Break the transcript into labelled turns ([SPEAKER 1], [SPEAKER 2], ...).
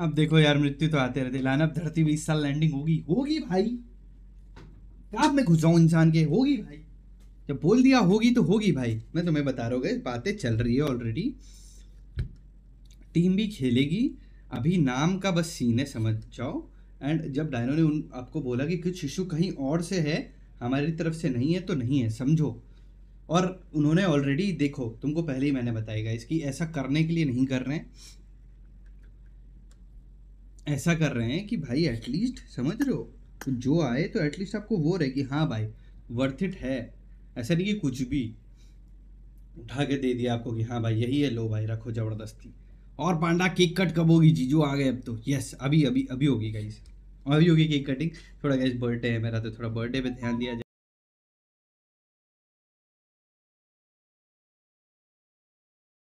[SPEAKER 1] अब देखो यार मृत्यु तो आते रहते लाइन अब धरती बीस साल लैंडिंग होगी होगी भाई आप में घुसाऊ इंसान के होगी भाई जब बोल दिया होगी तो होगी भाई मैं तुम्हें बता रहा हूँ बातें चल रही है ऑलरेडी टीम भी खेलेगी अभी नाम का बस सीन है समझ जाओ एंड जब डायनो ने उन आपको बोला कि कुछ इशू कहीं और से है हमारी तरफ से नहीं है तो नहीं है समझो और उन्होंने ऑलरेडी देखो तुमको पहले ही मैंने बताएगा इसकी ऐसा करने के लिए नहीं कर रहे हैं ऐसा कर रहे हैं कि भाई एटलीस्ट समझ रहे हो तो जो आए तो एटलीस्ट आपको वो रहे कि हाँ भाई वर्थ इट है ऐसा नहीं कि कुछ भी उठा के दे दिया आपको कि हाँ भाई यही है लो भाई रखो ज़बरदस्ती और पांडा केक कट कब होगी जी जो आ गए अब तो यस अभी अभी अभी होगी गाइस अभी होगी केक कटिंग थोड़ा गाइस
[SPEAKER 2] बर्थडे है मेरा तो थोड़ा बर्थडे पे ध्यान दिया जाए